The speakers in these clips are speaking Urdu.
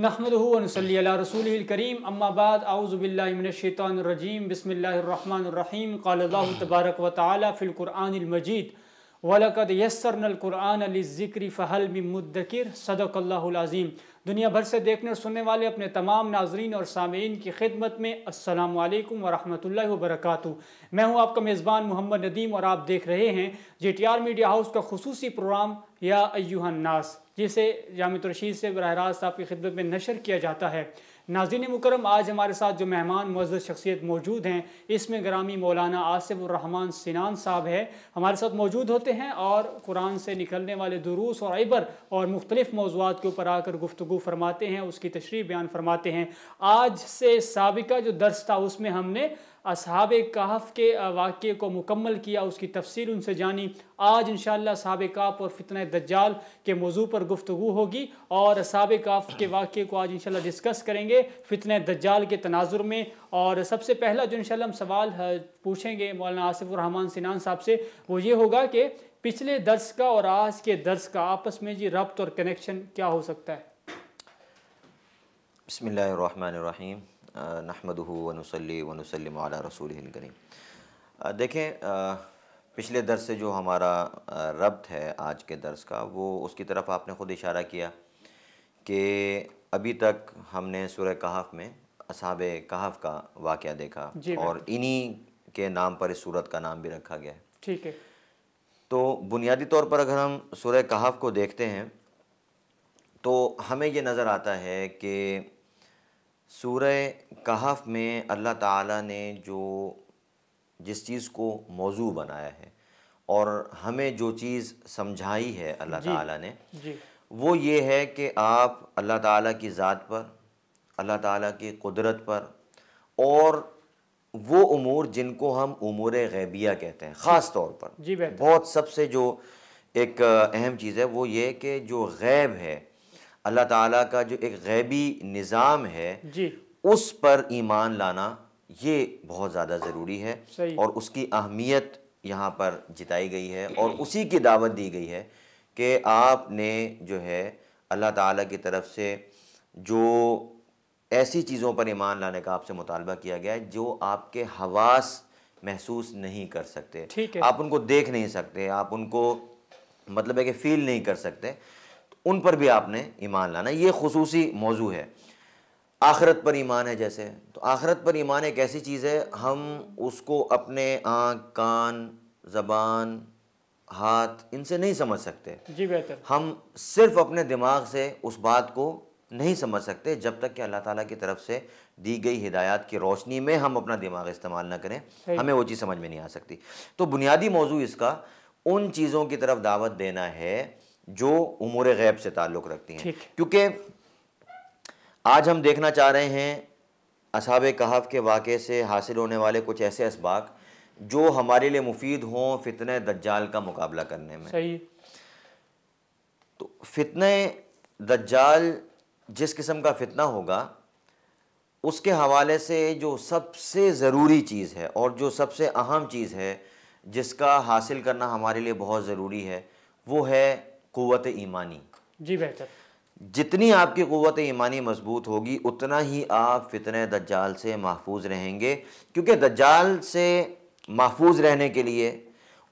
نحمد رسوله صلی اما رسول الکریم باللہ من الشیطان الرجیم بسم اللہ الرحمن الرحیم و تعالی فی القرآن المجید وَلَقَدْ یسرن القرآن علی ذکری مِن میں مدکر اللہ العظیم دنیا بھر سے دیکھنے اور سننے والے اپنے تمام ناظرین اور سامعین کی خدمت میں السلام علیکم ورحمۃ اللہ وبرکاتہ میں ہوں آپ کا میزبان محمد ندیم اور آپ دیکھ رہے ہیں G T R media house کا خصوصی پروگرام یا ایوہ الناس جسے جامع الرشید سے براہ راست آپ کی خدمت میں نشر کیا جاتا ہے ناظرین مکرم آج ہمارے ساتھ جو مہمان معزز شخصیت موجود ہیں اس میں گرامی مولانا آصف الرحمن سنان صاحب ہے ہمارے ساتھ موجود ہوتے ہیں اور قرآن سے نکلنے والے دروس اور عبر اور مختلف موضوعات کے اوپر آ کر گفتگو فرماتے ہیں اس کی تشریح بیان فرماتے ہیں آج سے سابقہ جو درس تھا اس میں ہم نے اصحاب کاف کے واقعے کو مکمل کیا اس کی تفصیل ان سے جانی آج انشاءاللہ اصحاب صحاب کاف اور فتنہ دجال کے موضوع پر گفتگو ہوگی اور اصحاب کاف کے واقعے کو آج انشاءاللہ ڈسکس کریں گے فتنہ دجال کے تناظر میں اور سب سے پہلا جو انشاءاللہ ہم سوال پوچھیں گے مولانا آصف الرحمن سنان صاحب سے وہ یہ ہوگا کہ پچھلے درس کا اور آج کے درس کا آپس میں جی ربط اور کنیکشن کیا ہو سکتا ہے بسم اللہ الرحمن الرحیم نحمدہ ونسلی ونسلم علی رسول کریم دیکھیں پچھلے درس سے جو ہمارا ربط ہے آج کے درس کا وہ اس کی طرف آپ نے خود اشارہ کیا کہ ابھی تک ہم نے سورہ کہف میں اصحاب کہف کا واقعہ دیکھا جی، اور انہی کے نام پر اس صورت کا نام بھی رکھا گیا ہے ٹھیک ہے تو بنیادی طور پر اگر ہم سورہ کہف کو دیکھتے ہیں تو ہمیں یہ نظر آتا ہے کہ سورہ کہف میں اللہ تعالیٰ نے جو جس چیز کو موضوع بنایا ہے اور ہمیں جو چیز سمجھائی ہے اللہ جی، تعالیٰ نے جی۔ وہ یہ ہے کہ آپ اللہ تعالیٰ کی ذات پر اللہ تعالیٰ کی قدرت پر اور وہ امور جن کو ہم امور غیبیہ کہتے ہیں خاص طور پر جی، بہت سب سے جو ایک اہم چیز ہے وہ یہ کہ جو غیب ہے اللہ تعالیٰ کا جو ایک غیبی نظام ہے جی۔ اس پر ایمان لانا یہ بہت زیادہ ضروری ہے اور اس کی اہمیت یہاں پر جتائی گئی ہے اور اسی کی دعوت دی گئی ہے کہ آپ نے جو ہے اللہ تعالیٰ کی طرف سے جو ایسی چیزوں پر ایمان لانے کا آپ سے مطالبہ کیا گیا ہے جو آپ کے حواس محسوس نہیں کر سکتے آپ ان کو دیکھ نہیں سکتے آپ ان کو مطلب ہے کہ فیل نہیں کر سکتے ان پر بھی آپ نے ایمان لانا یہ خصوصی موضوع ہے آخرت پر ایمان ہے جیسے تو آخرت پر ایمان ایک ایسی چیز ہے ہم اس کو اپنے آنکھ کان زبان ہاتھ ان سے نہیں سمجھ سکتے جی بہتر ہم صرف اپنے دماغ سے اس بات کو نہیں سمجھ سکتے جب تک کہ اللہ تعالیٰ کی طرف سے دی گئی ہدایات کی روشنی میں ہم اپنا دماغ استعمال نہ کریں ہمیں وہ چیز سمجھ میں نہیں آ سکتی تو بنیادی موضوع اس کا ان چیزوں کی طرف دعوت دینا ہے جو امور غیب سے تعلق رکھتی ہیں کیونکہ آج ہم دیکھنا چاہ رہے ہیں اصحاب کہف کے واقعے سے حاصل ہونے والے کچھ ایسے اسباق جو ہمارے لیے مفید ہوں فتنہ دجال کا مقابلہ کرنے میں تو فتنہ دجال جس قسم کا فتنہ ہوگا اس کے حوالے سے جو سب سے ضروری چیز ہے اور جو سب سے اہم چیز ہے جس کا حاصل کرنا ہمارے لیے بہت ضروری ہے وہ ہے قوت ایمانی جی بہتر جتنی آپ کی قوت ایمانی مضبوط ہوگی اتنا ہی آپ فتنہ دجال سے محفوظ رہیں گے کیونکہ دجال سے محفوظ رہنے کے لیے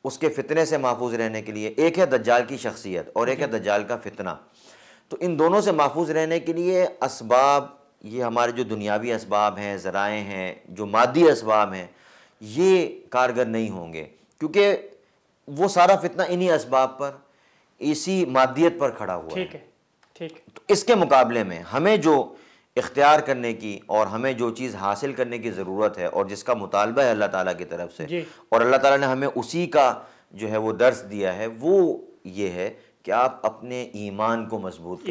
اس کے فتنے سے محفوظ رہنے کے لیے ایک ہے دجال کی شخصیت اور ایک ہے جی۔ دجال کا فتنہ تو ان دونوں سے محفوظ رہنے کے لیے اسباب یہ ہمارے جو دنیاوی اسباب ہیں ذرائع ہیں جو مادی اسباب ہیں یہ کارگر نہیں ہوں گے کیونکہ وہ سارا فتنہ انہی اسباب پر اسی مادیت پر کھڑا ہوا ہے ٹھیک اس کے مقابلے میں ہمیں جو اختیار کرنے کی اور ہمیں جو چیز حاصل کرنے کی ضرورت ہے اور جس کا مطالبہ ہے اللہ تعالیٰ کی طرف سے جی۔ اور اللہ تعالیٰ نے ہمیں اسی کا جو ہے وہ درس دیا ہے وہ یہ ہے کہ آپ اپنے ایمان کو مضبوط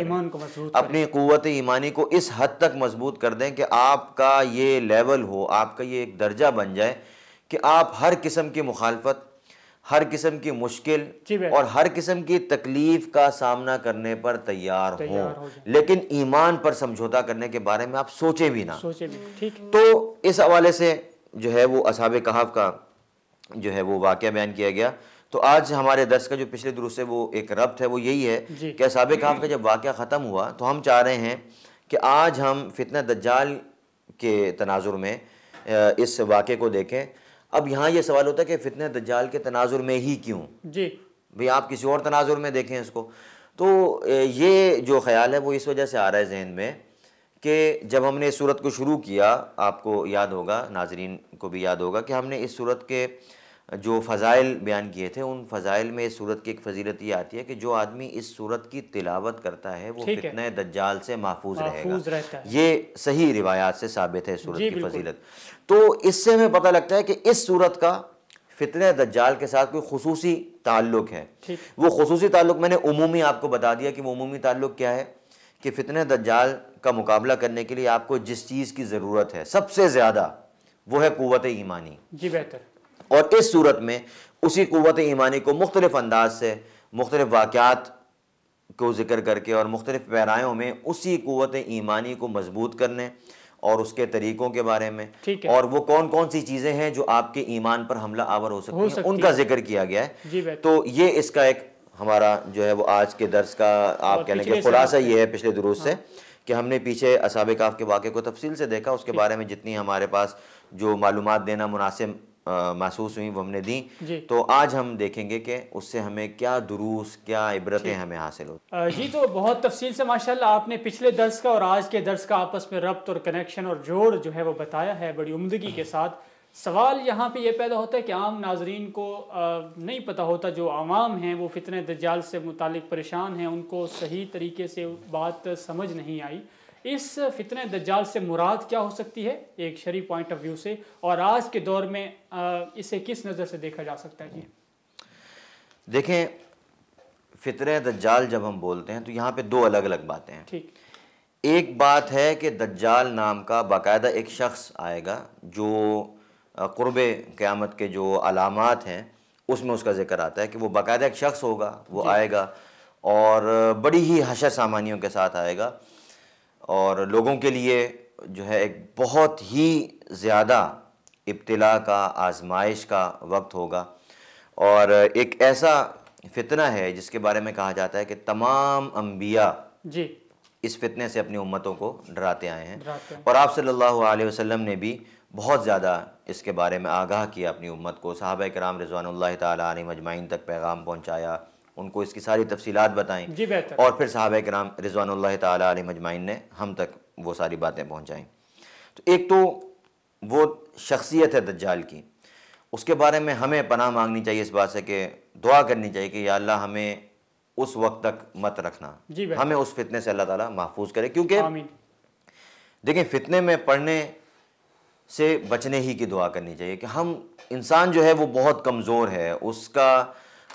اپنی قوت ایمانی کو اس حد تک مضبوط کر دیں کہ آپ کا یہ لیول ہو آپ کا یہ ایک درجہ بن جائے کہ آپ ہر قسم کی مخالفت ہر قسم کی مشکل جی اور ہر قسم کی تکلیف کا سامنا کرنے پر تیار ہو لیکن ایمان پر سمجھوتا کرنے کے بارے میں آپ سوچے بھی نہ تو اس حوالے سے جو ہے وہ اصحاب کہاف کا جو ہے وہ واقعہ بیان کیا گیا تو آج ہمارے درس کا جو پچھلے دروس سے وہ ایک ربط ہے وہ یہی ہے جی۔ کہ اصحاب کہاف کا جب واقعہ ختم ہوا تو ہم چاہ رہے ہیں کہ آج ہم فتنہ دجال کے تناظر میں اس واقعے کو دیکھیں اب یہاں یہ سوال ہوتا ہے کہ فتنہ دجال کے تناظر میں ہی کیوں جی بھئی آپ کسی اور تناظر میں دیکھیں اس کو تو یہ جو خیال ہے وہ اس وجہ سے آ رہا ہے ذہن میں کہ جب ہم نے اس صورت کو شروع کیا آپ کو یاد ہوگا ناظرین کو بھی یاد ہوگا کہ ہم نے اس صورت کے جو فضائل بیان کیے تھے ان فضائل میں اس صورت کی ایک فضیلت یہ آتی ہے کہ جو آدمی اس صورت کی تلاوت کرتا ہے وہ فتنہ دجال سے محفوظ رہے گا یہ صحیح روایات سے ثابت ہے صورت جی، کی فضیلت تو اس سے ہمیں پتہ لگتا ہے کہ اس صورت کا فتنہ دجال کے ساتھ کوئی خصوصی تعلق ہے وہ خصوصی تعلق میں نے عمومی آپ کو بتا دیا کہ وہ عمومی تعلق کیا ہے کہ فتنہ دجال کا مقابلہ کرنے کے لیے آپ کو جس چیز کی ضرورت ہے سب سے زیادہ وہ ہے قوت ایمانی جی، اور اس صورت میں اسی قوت ایمانی کو مختلف انداز سے مختلف واقعات کو ذکر کر کے اور مختلف پیرایوں میں اسی قوت ایمانی کو مضبوط کرنے اور اس کے طریقوں کے بارے میں اور وہ کون کون سی چیزیں ہیں جو آپ کے ایمان پر حملہ آور ہو سکتی ہیں ان کا ذکر کیا گیا ہے جی، تو یہ اس کا ایک ہمارا جو ہے وہ آج کے درس کا آپ کے خلاصہ یہ ہے پچھلے دروس سے ہاں۔ کہ ہم نے پیچھے اصحاب کاف کے واقعے کو تفصیل سے دیکھا اس کے بارے میں جتنی ہمارے پاس جو معلومات دینا مناسب محسوس ہوئیں وہ ہم نے دیں جی۔ تو آج ہم دیکھیں گے کہ اس سے ہمیں کیا دروس کیا عبرتیں جی۔ ہمیں حاصل ہوتی جی تو بہت تفصیل سے ماشاءاللہ آپ نے پچھلے درس کا اور آج کے درس کا آپس میں ربط اور کنیکشن اور جوڑ جو ہے وہ بتایا ہے بڑی عمدگی کے ساتھ سوال یہاں پہ یہ پیدا ہوتا ہے کہ عام ناظرین کو نہیں پتہ ہوتا جو عوام ہیں وہ فتنہ دجال سے متعلق پریشان ہیں ان کو صحیح طریقے سے بات سمجھ نہیں آئی اس فتنہ دجال سے مراد کیا ہو سکتی ہے ایک شریف پوائنٹ آف ویو سے اور آج کے دور میں اسے کس نظر سے دیکھا جا سکتا ہے جی۔ دیکھیں فتنہ دجال جب ہم بولتے ہیں تو یہاں پہ دو الگ الگ باتیں ہیں ایک بات ہے کہ دجال نام کا باقاعدہ ایک شخص آئے گا جو قرب قیامت کے جو علامات ہیں اس میں اس کا ذکر آتا ہے کہ وہ باقاعدہ ایک شخص ہوگا وہ جی۔ آئے گا اور بڑی ہی حشر سامانیوں کے ساتھ آئے گا اور لوگوں کے لیے جو ہے ایک بہت ہی زیادہ ابتلا کا آزمائش کا وقت ہوگا اور ایک ایسا فتنہ ہے جس کے بارے میں کہا جاتا ہے کہ تمام انبیاء جی اس فتنے سے اپنی امتوں کو ڈراتے آئے ہیں اور آپ صلی اللہ علیہ وسلم نے بھی بہت زیادہ اس کے بارے میں آگاہ کیا اپنی امت کو صحابہ کرام رضوان اللہ تعالیٰ علیہ مجمعین تک پیغام پہنچایا ان کو اس کی ساری تفصیلات بتائیں جی بہتر اور پھر صحابہ اکرام رضوان اللہ تعالیٰ علیہ مجمعین نے ہم تک وہ ساری باتیں پہنچائیں تو ایک تو وہ شخصیت ہے دجال کی اس کے بارے میں ہمیں پناہ مانگنی چاہیے اس بات سے کہ دعا کرنی چاہیے کہ یا اللہ ہمیں اس وقت تک مت رکھنا جی ہمیں اس فتنے سے اللہ تعالیٰ محفوظ کرے کیونکہ آمین دیکھیں فتنے میں پڑھنے سے بچنے ہی کی دعا کرنی چاہیے کہ ہم انسان جو ہے وہ بہت کمزور ہے اس کا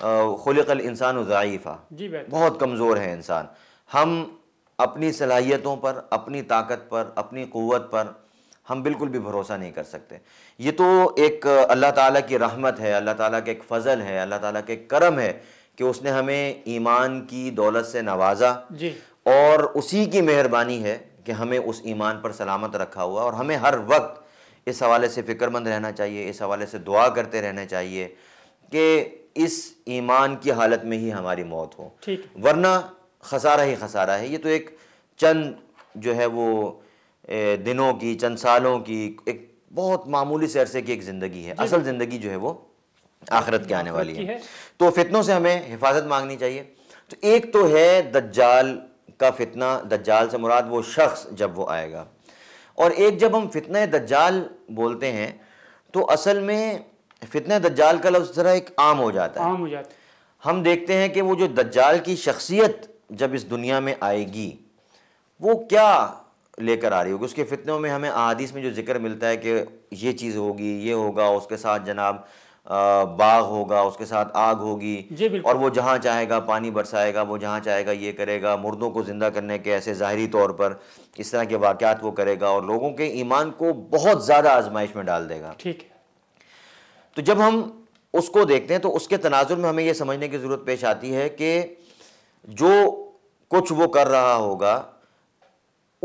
خلق الانسان ضعیفہ جی، بہت کمزور ہے انسان ہم اپنی صلاحیتوں پر اپنی طاقت پر اپنی قوت پر ہم بالکل بھی بھروسہ نہیں کر سکتے یہ تو ایک اللہ تعالیٰ کی رحمت ہے اللہ تعالیٰ کے ایک فضل ہے اللہ تعالیٰ کا ایک کرم ہے کہ اس نے ہمیں ایمان کی دولت سے نوازا جی۔ اور اسی کی مہربانی ہے کہ ہمیں اس ایمان پر سلامت رکھا ہوا اور ہمیں ہر وقت اس حوالے سے فکر مند رہنا چاہیے اس حوالے سے دعا کرتے رہنا چاہیے کہ اس ایمان کی حالت میں ہی ہماری موت ہو ورنہ خسارہ ہی خسارہ ہے یہ تو ایک چند جو ہے وہ دنوں کی چند سالوں کی ایک بہت معمولی سے عرصے کی ایک زندگی ہے جی۔ اصل زندگی جو ہے وہ آخرت کے آنے والی ہے تو فتنوں سے ہمیں حفاظت مانگنی چاہیے تو ایک تو ہے دجال کا فتنہ دجال سے مراد وہ شخص جب وہ آئے گا اور ایک جب ہم فتنہ دجال بولتے ہیں تو اصل میں فتنہ دجال کا لفظ ذرا ایک عام ہو جاتا ہے ہم دیکھتے ہیں کہ وہ جو دجال کی شخصیت جب اس دنیا میں آئے گی وہ کیا لے کر آ رہی ہوگی اس کے فتنوں میں ہمیں احادیث میں جو ذکر ملتا ہے کہ یہ چیز ہوگی یہ ہوگا اس کے ساتھ جناب باغ ہوگا اس کے ساتھ آگ ہوگی جی، اور وہ جہاں چاہے گا پانی برسائے گا وہ جہاں چاہے گا یہ کرے گا مردوں کو زندہ کرنے کے ایسے ظاہری طور پر اس طرح کے واقعات وہ کرے گا اور لوگوں کے ایمان کو بہت زیادہ آزمائش میں ڈال دے گا ٹھیک ہے تو جب ہم اس کو دیکھتے ہیں تو اس کے تناظر میں ہمیں یہ سمجھنے کی ضرورت پیش آتی ہے کہ جو کچھ وہ کر رہا ہوگا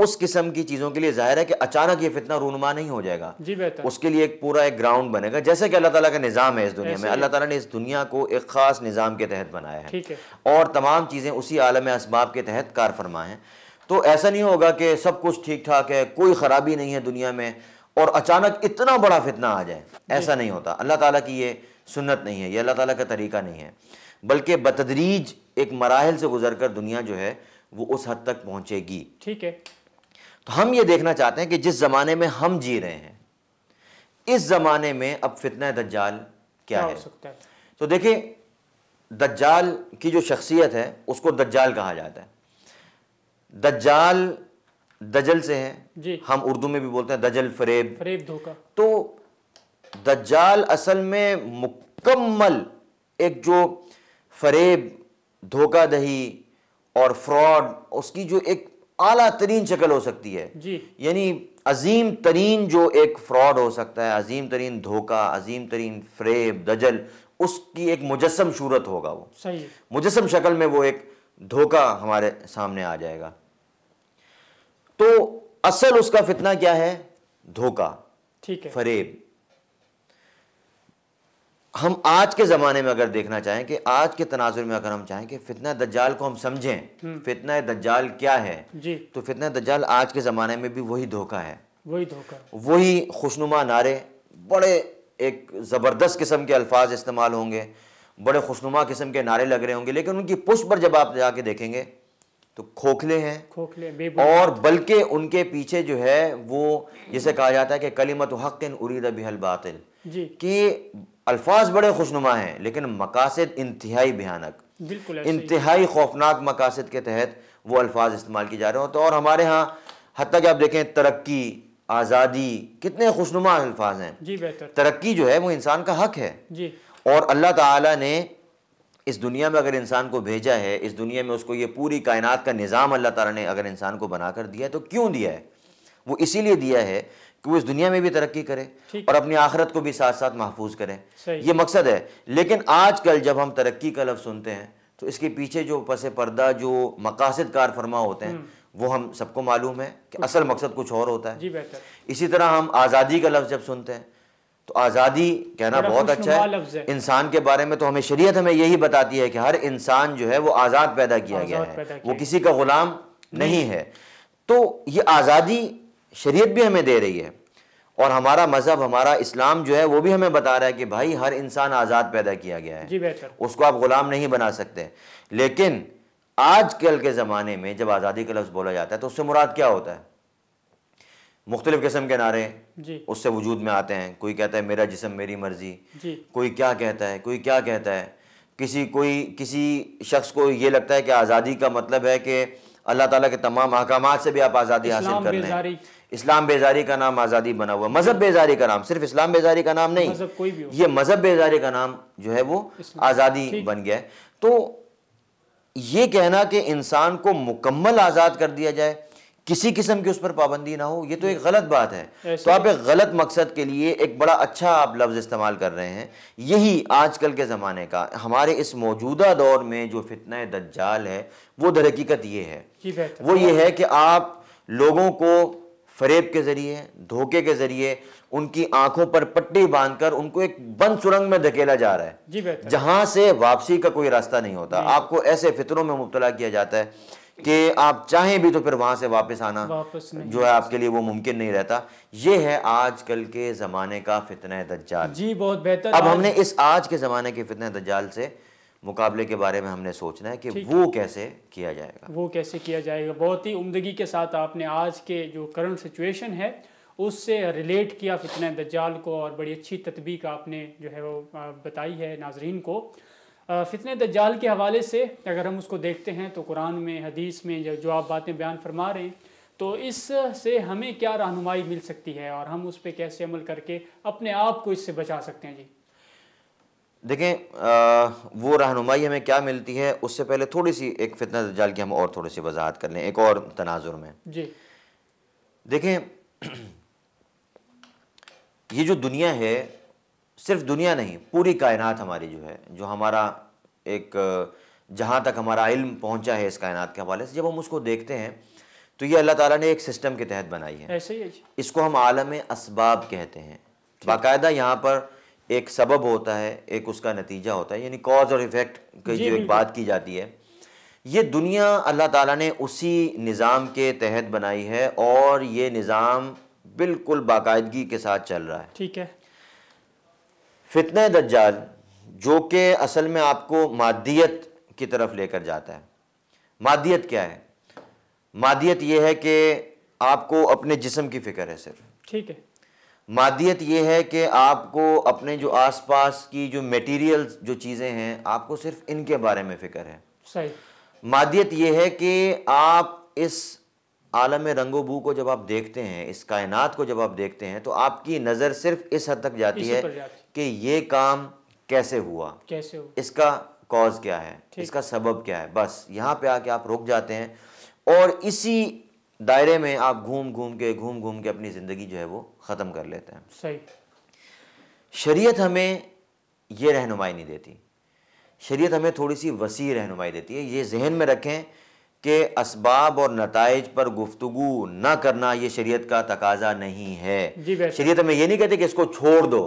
اس قسم کی چیزوں کے لیے ظاہر ہے کہ اچانک یہ فتنہ رونما نہیں ہو جائے گا جی، اس کے لیے ایک پورا ایک گراؤنڈ بنے گا جیسے کہ اللہ تعالیٰ کا نظام ہے اس دنیا میں اللہ تعالیٰ نے اس دنیا کو ایک خاص نظام کے تحت بنایا ہے اور تمام چیزیں اسی عالم اسباب کے تحت کار فرما ہیں تو ایسا نہیں ہوگا کہ سب کچھ ٹھیک ٹھاک ہے کوئی خرابی نہیں ہے دنیا میں اور اچانک اتنا بڑا فتنہ آ جائے ایسا نہیں ہوتا اللہ تعالیٰ کی یہ سنت نہیں ہے یہ اللہ تعالیٰ کا طریقہ نہیں ہے بلکہ بتدریج ایک مراحل سے گزر کر دنیا جو ہے وہ اس حد تک پہنچے گی ٹھیک ہے تو ہم یہ دیکھنا چاہتے ہیں کہ جس زمانے میں ہم جی رہے ہیں اس زمانے میں اب فتنہ دجال کیا ہے تو دیکھیں دجال کی جو شخصیت ہے اس کو دجال کہا جاتا ہے دجال دجل سے ہیں جی ہم اردو میں بھی بولتے ہیں دجل فریب فریب تو دجال اصل میں مکمل ایک جو فریب دھوکہ دہی اور فراڈ اس کی جو ایک اعلیٰ ترین شکل ہو سکتی ہے جی۔ یعنی عظیم ترین جو ایک فراڈ ہو سکتا ہے عظیم ترین دھوکہ عظیم ترین فریب دجل اس کی ایک مجسم صورت ہوگا وہ مجسم شکل میں وہ ایک دھوکہ ہمارے سامنے آ جائے گا تو اصل اس کا فتنہ کیا ہے دھوکہ ٹھیک ہے فریب ہم آج کے زمانے میں اگر دیکھنا چاہیں کہ آج کے تناظر میں اگر ہم چاہیں کہ فتنہ دجال کو ہم سمجھیں فتنہ دجال کیا ہے جی۔ تو فتنہ دجال آج کے زمانے میں بھی وہی دھوکہ ہے وہی دھوکہ وہی خوشنما نعرے بڑے ایک زبردست قسم کے الفاظ استعمال ہوں گے بڑے خوشنما قسم کے نعرے لگ رہے ہوں گے لیکن ان کی پشت پر جب آپ جا کے دیکھیں گے تو کھوکھلے ہیں اور بلکہ ان کے پیچھے جو ہے وہ جسے کہا جاتا ہے کہ کلیمت جی۔ الفاظ بڑے خوشنما ہیں لیکن مقاصد انتہائی بالکل انتہائی خوفناک مقاصد کے تحت وہ الفاظ استعمال کیے جا رہے ہو تو اور ہمارے ہاں حتیٰ کہ آپ دیکھیں ترقی آزادی کتنے خوشنما الفاظ ہیں جی، ترقی جو ہے وہ انسان کا حق ہے جی۔ اور اللہ تعالیٰ نے اس دنیا میں اگر انسان کو بھیجا ہے اس دنیا میں اس کو یہ پوری کائنات کا نظام اللہ تعالیٰ نے اگر انسان کو بنا کر دیا ہے تو کیوں دیا ہے وہ اسی لیے دیا ہے کہ وہ اس دنیا میں بھی ترقی کرے اور اپنی آخرت کو بھی ساتھ ساتھ محفوظ کرے یہ مقصد ہے لیکن آج کل جب ہم ترقی کا لفظ سنتے ہیں تو اس کے پیچھے جو پس پردہ جو مقاصد کار فرما ہوتے ہیں وہ ہم سب کو معلوم ہے کہ اصل مقصد کچھ اور ہوتا ہے جی، اسی طرح ہم آزادی کا لفظ جب سنتے ہیں تو آزادی کہنا بہت اچھا ہے انسان کے بارے میں تو ہمیں شریعت ہمیں یہی بتاتی ہے کہ ہر انسان جو ہے وہ آزاد پیدا کیا گیا ہے وہ کسی کا غلام نہیں ہے تو یہ آزادی شریعت بھی ہمیں دے رہی ہے اور ہمارا مذہب ہمارا اسلام جو ہے وہ بھی ہمیں بتا رہا ہے کہ بھائی ہر انسان آزاد پیدا کیا گیا ہے جی، اس کو آپ غلام نہیں بنا سکتے لیکن آج کل کے زمانے میں جب آزادی کا لفظ بولا جاتا ہے تو اس سے مراد کیا ہوتا ہے مختلف قسم کے نعرے جی۔ اس سے وجود میں آتے ہیں کوئی کہتا ہے میرا جسم میری مرضی جی۔ کوئی کیا کہتا ہے کوئی کیا کہتا ہے کسی کوئی کسی شخص کو یہ لگتا ہے کہ آزادی کا مطلب ہے کہ اللہ تعالیٰ کے تمام احکامات سے بھی آپ آزادی حاصل کر لیں اسلام بیزاری کا نام آزادی بنا ہوا مذہب بیزاری کا نام صرف اسلام بیزاری کا نام نہیں یہ مذہب بیزاری کا نام جو ہے وہ آزادی بن گیا ہے تو یہ کہنا کہ انسان کو مکمل آزاد کر دیا جائے کسی قسم کی اس پر پابندی نہ ہو یہ تو ایک جی۔ غلط بات ہے تو آپ ایک غلط مقصد کے لیے ایک بڑا اچھا آپ لفظ استعمال کر رہے ہیں یہی آج کل کے زمانے کا ہمارے اس موجودہ دور میں جو فتنہ دجال ہے وہ حقیقت یہ ہے جی، وہ یہ ہے کہ آپ لوگوں کو فریب کے ذریعے دھوکے کے ذریعے ان کی آنکھوں پر پٹی باندھ کر ان کو ایک بند سرنگ میں دھکیلا جا رہا ہے جی، جہاں سے واپسی کا کوئی راستہ نہیں ہوتا آپ کو ایسے فطروں میں مبتلا کیا جاتا ہے کہ آپ چاہیں بھی تو پھر وہاں سے واپس آنا جو ہے آپ کے لیے وہ ممکن نہیں رہتا یہ ہے آج کل کے زمانے کا فتنہ دجال جی بہت بہتر اب ہم نے اس آج کے زمانے کے فتنہ دجال سے مقابلے کے بارے میں ہم نے سوچنا ہے کہ وہ کیسے کیا جائے گا وہ کیسے کیا جائے گا بہت ہی عمدگی کے ساتھ آپ نے آج کے جو کرنٹ سچویشن ہے اس سے ریلیٹ کیا فتنہ دجال کو اور بڑی اچھی تطبیق آپ نے جو ہے وہ بتائی ہے ناظرین کو فتنہ دجال کے حوالے سے اگر ہم اس کو دیکھتے ہیں تو قرآن میں حدیث میں جو آپ باتیں بیان فرما رہے ہیں تو اس سے ہمیں کیا رہنمائی مل سکتی ہے اور ہم اس پہ کیسے عمل کر کے اپنے آپ کو اس سے بچا سکتے ہیں جی دیکھیں وہ رہنمائی ہمیں کیا ملتی ہے اس سے پہلے تھوڑی سی ایک فتنہ دجال کی ہم اور تھوڑی سی وضاحت کر لیں ایک اور تناظر میں جی دیکھیں یہ جو دنیا ہے صرف دنیا نہیں پوری کائنات ہماری جو ہے جو ہمارا ایک جہاں تک ہمارا علم پہنچا ہے اس کائنات کے حوالے سے جب ہم اس کو دیکھتے ہیں تو یہ اللہ تعالیٰ نے ایک سسٹم کے تحت بنائی ہے جی۔ اس کو ہم عالم اسباب کہتے ہیں باقاعدہ یہاں پر ایک سبب ہوتا ہے ایک اس کا نتیجہ ہوتا ہے یعنی کاز اور ایفیکٹ کی جی، جو ایک بات کی جاتی ہے یہ دنیا اللہ تعالیٰ نے اسی نظام کے تحت بنائی ہے اور یہ نظام بالکل باقاعدگی کے ساتھ چل رہا ہے ٹھیک ہے فتنہ دجال جو کہ اصل میں آپ کو مادیت کی طرف لے کر جاتا ہے مادیت کیا ہے مادیت یہ ہے کہ آپ کو اپنے جسم کی فکر ہے صرف ٹھیک ہے مادیت یہ ہے کہ آپ کو اپنے جو آس پاس کی جو میٹیریل جو چیزیں ہیں آپ کو صرف ان کے بارے میں فکر ہے مادیت یہ ہے کہ آپ اس عالم رنگ و بو کو جب آپ دیکھتے ہیں اس کائنات کو جب آپ دیکھتے ہیں تو آپ کی نظر صرف اس حد تک جاتی ہے کہ یہ کام کیسے ہوا اس کا کوز کیا ہے اس کا سبب کیا ہے بس یہاں پہ آ کے آپ رک جاتے ہیں اور اسی دائرے میں آپ گھوم گھوم کے گھوم گھوم کے اپنی زندگی جو ہے وہ ختم کر لیتے ہیں شریعت ہمیں یہ رہنمائی نہیں دیتی شریعت ہمیں تھوڑی سی وسیع رہنمائی دیتی ہے یہ ذہن میں رکھیں کہ اسباب اور نتائج پر گفتگو نہ کرنا یہ شریعت کا تقاضا نہیں ہے جی، شریعت ہمیں یہ نہیں کہتے کہ اس کو چھوڑ دو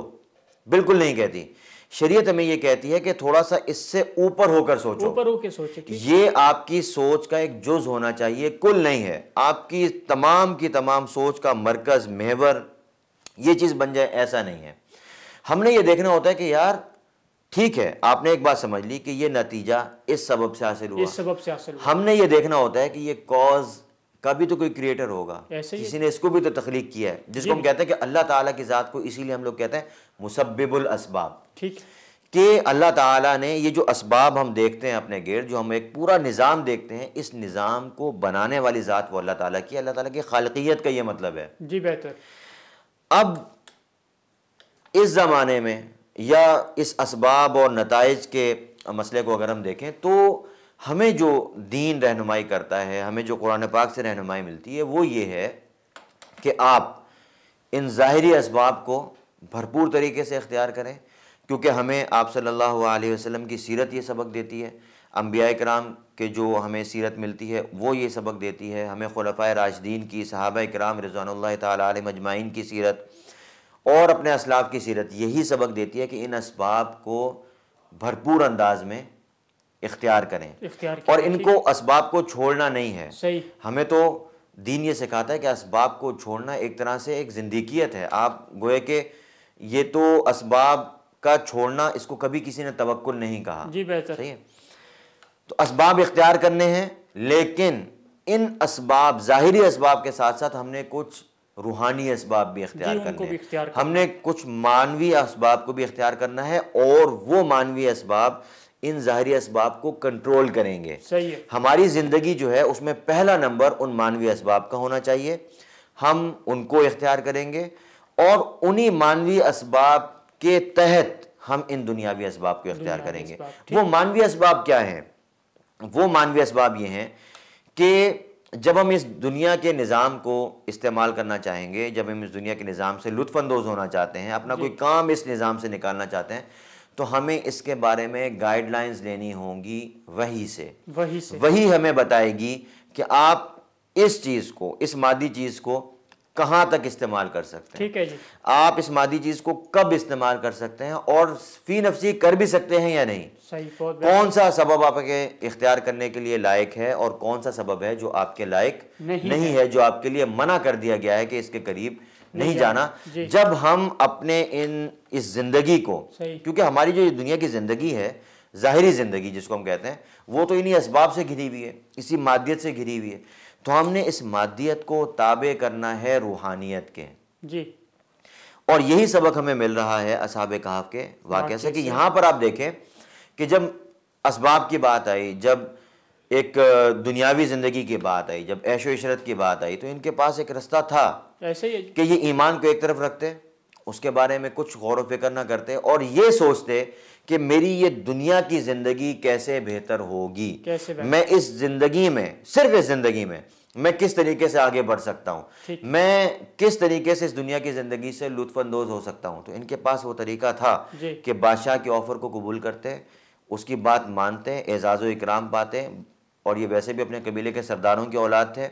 بالکل نہیں کہتی شریعت ہمیں یہ کہتی ہے کہ تھوڑا سا اس سے اوپر ہو کر سوچو اوپر ہو کے یہ آپ کی سوچ کا ایک جز ہونا چاہیے کل نہیں ہے آپ کی تمام کی تمام سوچ کا مرکز مہور یہ چیز بن جائے ایسا نہیں ہے ہم نے یہ دیکھنا ہوتا ہے کہ یار ٹھیک ہے آپ نے ایک بات سمجھ لی کہ یہ نتیجہ اس سبب سے حاصل ہوا ہم نے یہ دیکھنا ہوتا ہے کہ یہ کاز بھی تو کوئی کریٹر ہوگا کسی نے اس کو بھی تو تخلیق کیا ہے جس کو ہم جی۔ کہتے ہیں کہ اللہ تعالیٰ کی ذات کو اسی لیے ہم لوگ کہتے ہیں مسبب الاسباب ٹھیک کہ اللہ تعالیٰ نے یہ جو اسباب ہم دیکھتے ہیں اپنے گیٹ جو ہم ایک پورا نظام دیکھتے ہیں اس نظام کو بنانے والی ذات وہ اللہ تعالیٰ کی اللہ تعالیٰ کی خالقیت کا یہ مطلب ہے جی بہتر اب اس زمانے میں یا اس اسباب اور نتائج کے مسئلے کو اگر ہم دیکھیں تو ہمیں جو دین رہنمائی کرتا ہے ہمیں جو قرآن پاک سے رہنمائی ملتی ہے وہ یہ ہے کہ آپ ان ظاہری اسباب کو بھرپور طریقے سے اختیار کریں کیونکہ ہمیں آپ صلی اللہ علیہ وسلم کی سیرت یہ سبق دیتی ہے انبیاء کرام کے جو ہمیں سیرت ملتی ہے وہ یہ سبق دیتی ہے ہمیں خلفۂ راشدین کی صحابہ کرام رضوان اللہ تعالیٰ علیہ مجمعین کی سیرت اور اپنے اسلاف کی سیرت یہی سبق دیتی ہے کہ ان اسباب کو بھرپور انداز میں اختیار کریں اور ان کو اسباب کو چھوڑنا نہیں ہے ہمیں تو دین یہ سکھاتا ہے کہ اسباب کو چھوڑنا ایک طرح سے ایک زندگیت ہے آپ گوئے کہ یہ تو اسباب کا چھوڑنا اس کو کبھی کسی نے توقع نہیں کہا جی بہتر تو اسباب اختیار کرنے ہیں لیکن ان اسباب ظاہری اسباب کے ساتھ ساتھ ہم نے کچھ روحانی اسباب بھی اختیار جی، کر ہم نے کچھ مانوی اسباب کو بھی اختیار کرنا ہے اور وہ مانوی اسباب ان ظاہری اسباب کو کنٹرول کریں گے ہماری زندگی جو ہے اس میں پہلا نمبر ان مانوی اسباب کا ہونا چاہیے ہم ان کو اختیار کریں گے اور انہی مانوی اسباب کے تحت ہم ان دنیاوی اسباب کو اختیار کریں گے وہ مانوی اسباب کیا ہیں وہ مانوی اسباب یہ ہیں کہ جب ہم اس دنیا کے نظام کو استعمال کرنا چاہیں گے جب ہم اس دنیا کے نظام سے لطف اندوز ہونا چاہتے ہیں اپنا جی۔ کوئی کام اس نظام سے نکالنا چاہتے ہیں تو ہمیں اس کے بارے میں گائیڈ لائنز لینی ہوں گی وہی سے وہی ہمیں بتائے گی کہ آپ اس چیز کو اس مادی چیز کو کہاں تک استعمال کر سکتے ہیں جی۔ آپ اس مادی چیز کو کب استعمال کر سکتے ہیں اور فی نفسی کر بھی سکتے ہیں یا نہیں کون سا سبب آپ کے اختیار کرنے کے لیے لائق ہے اور کون سا سبب ہے جو آپ کے لائق نہیں ہے جو آپ کے لیے منع کر دیا گیا ہے کہ اس کے قریب نہیں جی، جانا جی۔ جب ہم اپنے اس زندگی کو کیونکہ ہماری جو دنیا کی زندگی ہے ظاہری زندگی جس کو ہم کہتے ہیں وہ تو انہی اسباب سے گھری ہوئی ہے اسی مادیت سے گھری ہوئی ہے تو ہم نے اس مادیت کو تابع کرنا ہے روحانیت کے جی۔ اور یہی سبق ہمیں مل رہا ہے اصحاب کہاف کے واقعہ سے کہ یہاں پر آپ دیکھیں کہ جب اسباب کی بات آئی جب ایک دنیاوی زندگی کی بات آئی جب عیش و عشرت کی بات آئی تو ان کے پاس ایک رستہ تھا جی۔ کہ یہ ایمان کو ایک طرف رکھتے اس کے بارے میں کچھ غور و فکر نہ کرتے اور یہ سوچتے کہ میری یہ دنیا کی زندگی کیسے بہتر ہوگی میں اس زندگی میں صرف اس زندگی میں میں کس طریقے سے آگے بڑھ سکتا ہوں میں کس طریقے سے اس دنیا کی زندگی سے لطف اندوز ہو سکتا ہوں تو ان کے پاس وہ طریقہ تھا جی۔ کہ بادشاہ کے آفر کو قبول کرتے اس کی بات مانتے اعزاز و اکرام پاتے اور یہ ویسے بھی اپنے قبیلے کے سرداروں کی اولاد تھے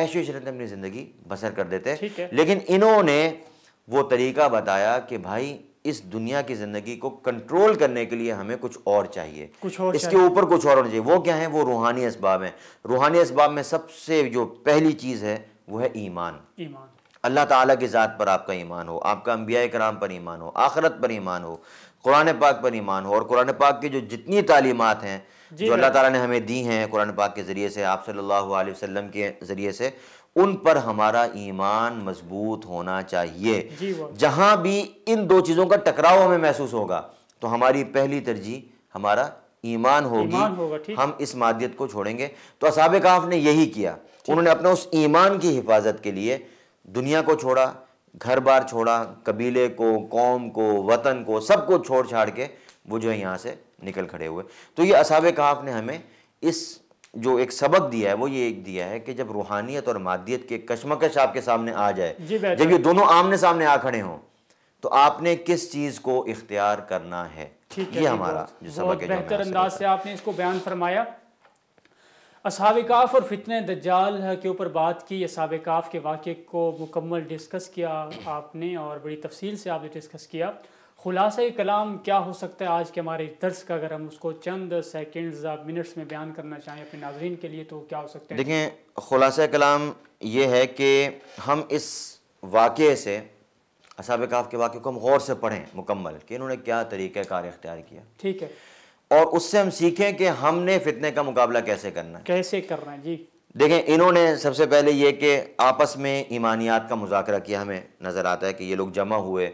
ایشو شرط اپنی زندگی بسر کر دیتے لیکن انہوں نے وہ طریقہ بتایا کہ بھائی اس دنیا کی زندگی کو کنٹرول کرنے کے لیے ہمیں کچھ اور چاہیے اس کے اوپر کچھ اور ہونا چاہیے وہ کیا ہیں وہ روحانی اسباب ہیں روحانی اسباب میں سب سے جو پہلی چیز ہے وہ ہے ایمان اللہ تعالیٰ کی ذات پر آپ کا ایمان ہو آپ کا انبیاء کرام پر ایمان ہو آخرت پر ایمان ہو قرآن پاک پر ایمان ہو اور قرآن پاک کی جو جتنی تعلیمات ہیں جی جو اللہ ہاں۔ تعالیٰ نے ہمیں دی ہیں قرآن پاک کے ذریعے سے آپ صلی اللہ علیہ وسلم کے ذریعے سے ان پر ہمارا ایمان مضبوط ہونا چاہیے جی جہاں بھی ان دو چیزوں کا ٹکراؤ ہمیں محسوس ہوگا تو ہماری پہلی ترجیح ہمارا ایمان ہوگی ہم اس مادیت کو چھوڑیں گے تو اصحاب کاف نے یہی کیا انہوں نے اپنا اس ایمان کی حفاظت کے لیے دنیا کو چھوڑا گھر بار چھوڑا قبیلے کو قوم کو وطن کو سب کو چھوڑ چھاڑ کے وہ جو ہے یہاں سے نکل کھڑے ہوئے تو یہ اصحاب کہاف نے ہمیں اس جو ایک سبق دیا ہے وہ یہ ایک دیا ہے کہ جب روحانیت اور مادیت کے کشمکش آپ کے سامنے آ جائے جی، جب یہ دونوں آمنے سامنے آ کھڑے ہوں تو آپ نے کس چیز کو اختیار کرنا ہے یہ جی، ہمارا جو سبق ہے بہتر انداز سے آپ نے اس کو بیان فرمایا اصحاب کاف اور فتنہ دجال کے اوپر بات کی اصحاب کاف کے واقعے کو مکمل ڈسکس کیا آپ نے اور بڑی تفصیل سے آپ نے ڈسکس کیا خلاصہ کلام کیا ہو سکتا ہے آج کے ہمارے درس کا اگر ہم اس کو چند سیکنڈز منٹس میں بیان کرنا چاہیں اپنے ناظرین کے لیے تو کیا ہو سکتا ہے دیکھیں خلاصہ کلام یہ ہے کہ ہم اس واقعے سے اصحاب کاف کے واقعے کو ہم غور سے پڑھیں مکمل کہ انہوں نے کیا طریقہ کار اختیار کیا ٹھیک ہے اور اس سے ہم سیکھیں کہ ہم نے فتنے کا مقابلہ کیسے کرنا ہے کیسے کرنا ہے جی دیکھیں انہوں نے سب سے پہلے یہ کہ آپس میں ایمانیات کا مذاکرہ کیا ہمیں نظر آتا ہے کہ یہ لوگ جمع ہوئے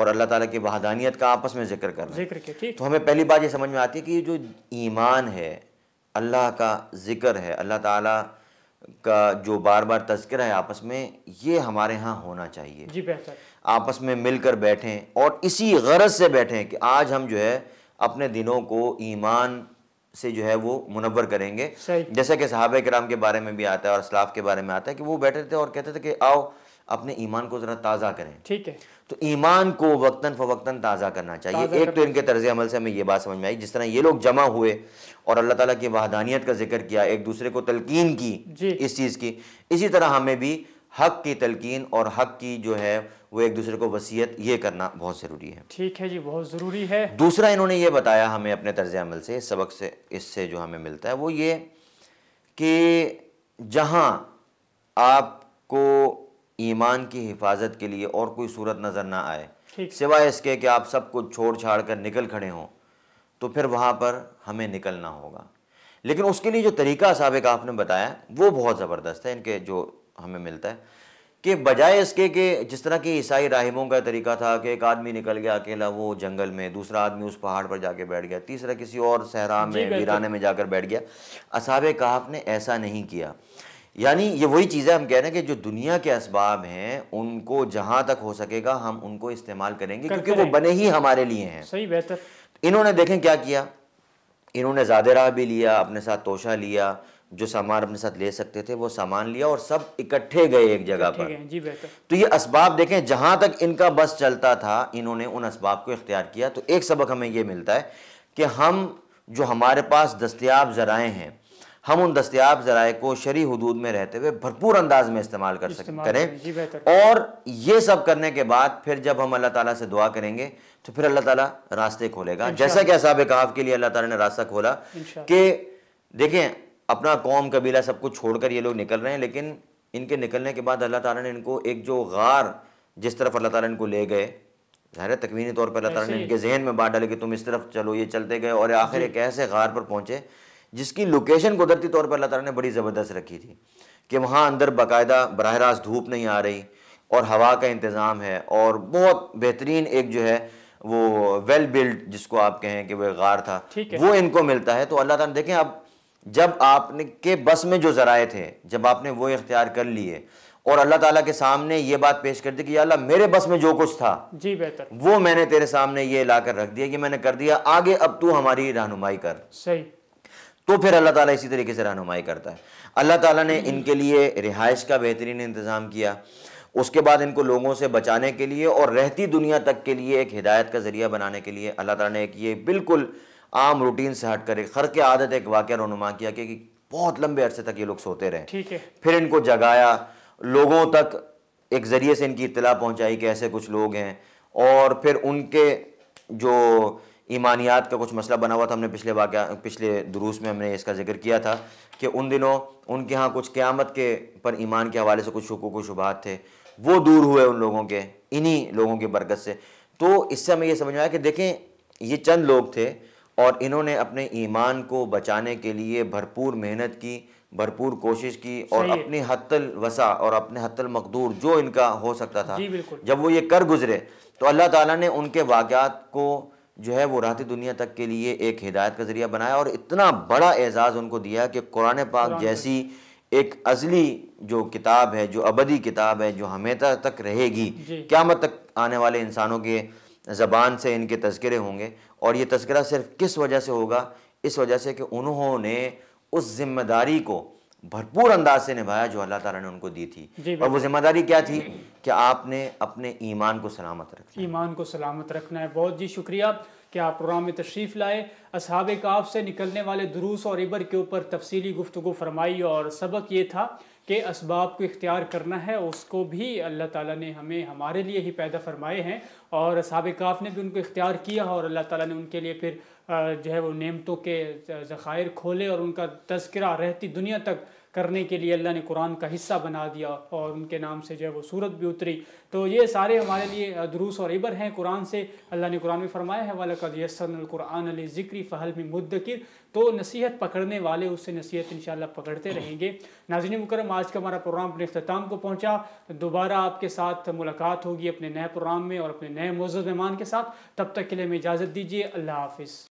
اور اللہ تعالیٰ کی وحدانیت کا آپس میں ذکر کرنا ذکر کے ٹھیک تو ہمیں پہلی بات یہ سمجھ میں آتی ہے کہ یہ جو ایمان ہے اللہ کا ذکر ہے اللہ تعالیٰ کا جو بار بار تذکرہ ہے آپس میں یہ ہمارے ہاں ہونا چاہیے جی بہتر آپس میں مل کر بیٹھیں اور اسی غرض سے بیٹھیں کہ آج ہم جو ہے اپنے دنوں کو ایمان سے جو ہے وہ منور کریں گے جیسے کہ صحابہ کرام کے بارے میں بھی آتا ہے اور اسلاف کے بارے میں آتا ہے کہ وہ بیٹھے تھے اور کہتے تھے کہ آؤ اپنے ایمان کو ذرا تازہ کریں ٹھیک ہے تو ایمان کو وقتاً فوقتاً تازہ کرنا چاہیے ایک تو ان کے طرز عمل سے ہمیں یہ بات سمجھ میں آئی جس طرح یہ لوگ جمع ہوئے اور اللہ تعالیٰ کی وحدانیت کا ذکر کیا ایک دوسرے کو تلقین کی جی۔ اس چیز کی اسی طرح ہمیں بھی حق کی تلقین اور حق کی جو ہے وہ ایک دوسرے کو وسیعت یہ کرنا بہت ضروری ہے ٹھیک ہے جی بہت ضروری ہے دوسرا انہوں نے یہ بتایا ہمیں اپنے طرز عمل سے اس سبق سے اس سے جو ہمیں ملتا ہے وہ یہ کہ جہاں آپ کو ایمان کی حفاظت کے لیے اور کوئی صورت نظر نہ آئے سوائے اس کے کہ آپ سب کو چھوڑ چھاڑ کر نکل کھڑے ہوں تو پھر وہاں پر ہمیں نکلنا ہوگا لیکن اس کے لیے جو طریقہ سابق آپ نے بتایا وہ بہت زبردست ہے ان کے جو ہمیں ملتا ہے کہ بجائے اس کے کہ جس طرح کی عیسائی راہبوں کا طریقہ تھا کہ ایک آدمی نکل گیا اکیلا وہ جنگل میں دوسرا آدمی اس پہاڑ پر جا کے بیٹھ گیا تیسرا کسی اور صحرا جی، میں ویرانے میں جا کر بیٹھ گیا اصحاب کہاف نے ایسا نہیں کیا یعنی یہ وہی چیز ہے ہم کہہ رہے ہیں کہ جو دنیا کے اسباب ہیں ان کو جہاں تک ہو سکے گا ہم ان کو استعمال کریں گے کیونکہ وہ بنے ہی ہمارے لیے ہیں صحیح بہتر انہوں نے دیکھیں کیا کیا انہوں نے زیادہ راہ بھی لیا اپنے ساتھ توشہ لیا جو سامان اپنے ساتھ لے سکتے تھے وہ سامان لیا اور سب اکٹھے گئے ایک جگہ پر جی تو یہ اسباب دیکھیں جہاں تک ان کا بس چلتا تھا انہوں نے ان اسباب کو اختیار کیا تو ایک سبق ہمیں یہ ملتا ہے کہ ہم جو ہمارے پاس دستیاب ذرائع ہیں ہم ان دستیاب ذرائع کو شریح حدود میں رہتے ہوئے بھرپور انداز میں استعمال کر سکتے کریں جی اور یہ سب کرنے کے بعد پھر جب ہم اللہ تعالیٰ سے دعا کریں گے تو پھر اللہ تعالیٰ راستے کھولے گا جیسا کہ اصحاب کہاف کے لیے اللہ تعالیٰ نے راستہ کھولا کہ دیکھیں اپنا قوم قبیلہ سب کچھ چھوڑ کر یہ لوگ نکل رہے ہیں لیکن ان کے نکلنے کے بعد اللہ تعالیٰ نے ان کو ایک جو غار جس طرف اللہ تعالیٰ ان کو لے گئے ظاہر تکوینی طور پر اللہ تعالیٰ نے ان کے ذہن میں بات ڈالے کہ تم اس طرف چلو یہ چلتے گئے اور آخر جی۔ ایک ایسے غار پر پہنچے جس کی لوکیشن قدرتی طور پر اللہ تعالیٰ نے بڑی زبردست رکھی تھی کہ وہاں اندر باقاعدہ براہ راست دھوپ نہیں آ رہی اور ہوا کا انتظام ہے اور بہت بہترین ایک جو ہے وہ ویل بلڈ جس کو آپ کہیں کہ وہ غار تھا وہ ان کو ملتا ہے تو اللہ تعالیٰ نے دیکھیں اب جب آپ کے بس میں جو ذرائع تھے جب آپ نے وہ اختیار کر لیے اور اللہ تعالیٰ کے سامنے یہ بات پیش کر دی کہ یا اللہ میرے بس میں جو کچھ تھا جی، بہتر وہ میں نے تیرے سامنے یہ لا کر رکھ دیا کہ میں نے کر دیا آگے اب تو ہماری رہنمائی کر صحیح تو پھر اللہ تعالیٰ اسی طریقے سے رہنمائی کرتا ہے اللہ تعالیٰ نے ان کے لیے رہائش کا بہترین انتظام کیا اس کے بعد ان کو لوگوں سے بچانے کے لیے اور رہتی دنیا تک کے لیے ایک ہدایت کا ذریعہ بنانے کے لیے اللہ تعالیٰ نے ایک یہ بالکل عام روٹین سے ہٹ کر ایک خر کے عادت ایک واقعہ رونما کیا کہ بہت لمبے عرصے تک یہ لوگ سوتے رہے پھر ان کو جگایا لوگوں تک ایک ذریعے سے ان کی اطلاع پہنچائی کہ ایسے کچھ لوگ ہیں اور پھر ان کے جو ایمانیات کا کچھ مسئلہ بنا ہوا تھا ہم نے پچھلے واقعہ پچھلے دروس میں ہم نے اس کا ذکر کیا تھا کہ ان دنوں ان کے ہاں کچھ قیامت کے پر ایمان کے حوالے سے کچھ شکوک و شبہات تھے وہ دور ہوئے ان لوگوں کے انہی لوگوں کی برکت سے تو اس سے ہمیں یہ سمجھ میں آیا کہ دیکھیں یہ چند لوگ تھے اور انہوں نے اپنے ایمان کو بچانے کے لیے بھرپور محنت کی بھرپور کوشش کی اور اپنی حت الوسع اور اپنے حت المقدور جو ان کا ہو سکتا تھا جی، جب وہ یہ کر گزرے تو اللہ تعالیٰ نے ان کے واقعات کو جو ہے وہ راتی دنیا تک کے لیے ایک ہدایت کا ذریعہ بنایا اور اتنا بڑا اعزاز ان کو دیا کہ قرآن پاک جیسی ایک ازلی جو کتاب ہے جو ابدی کتاب ہے جو ہمیں تک رہے گی جی۔ قیامت تک آنے والے انسانوں کے زبان سے ان کے تذکرے ہوں گے اور یہ تذکرہ صرف کس وجہ سے ہوگا اس وجہ سے کہ انہوں نے اس ذمہ داری کو بھرپور انداز سے نبھایا جو اللہ تعالیٰ نے ان کو دی تھی جی، اور وہ ذمہ داری کیا تھی کہ آپ نے اپنے ایمان کو سلامت رکھنا ایمان کو سلامت رکھنا ہے بہت جی شکریہ کہ آپ پروگرام میں تشریف لائے سے نکلنے والے دروس اور عبر کے اوپر تفصیلی گفتگو فرمائی اور سبق یہ تھا کے اسباب کو اختیار کرنا ہے اس کو بھی اللہ تعالیٰ نے ہمیں ہمارے لیے ہی پیدا فرمائے ہیں اور کاف نے بھی ان کو اختیار کیا اور اللہ تعالیٰ نے ان کے لیے پھر جو ہے وہ نعمتوں کے ذخائر کھولے اور ان کا تذکرہ رہتی دنیا تک کرنے کے لیے اللہ نے قرآن کا حصہ بنا دیا اور ان کے نام سے جو ہے وہ صورت بھی اتری تو یہ سارے ہمارے لیے دروس اور عبر ہیں قرآن سے اللہ نے قرآن میں فرمایا ہے وہ لاک یسن القرآن علیہ ذکری فہل میں مدکر تو نصیحت پکڑنے والے اس سے نصیحت انشاءاللہ پکڑتے رہیں گے ناظرین مکرم آج کا ہمارا پروگرام اپنے اختتام کو پہنچا دوبارہ آپ کے ساتھ ملاقات ہوگی اپنے نئے پروگرام میں اور اپنے نئے معزز مہمان کے ساتھ تب تک کے لیے ہمیں اجازت دیجیے اللہ حافظ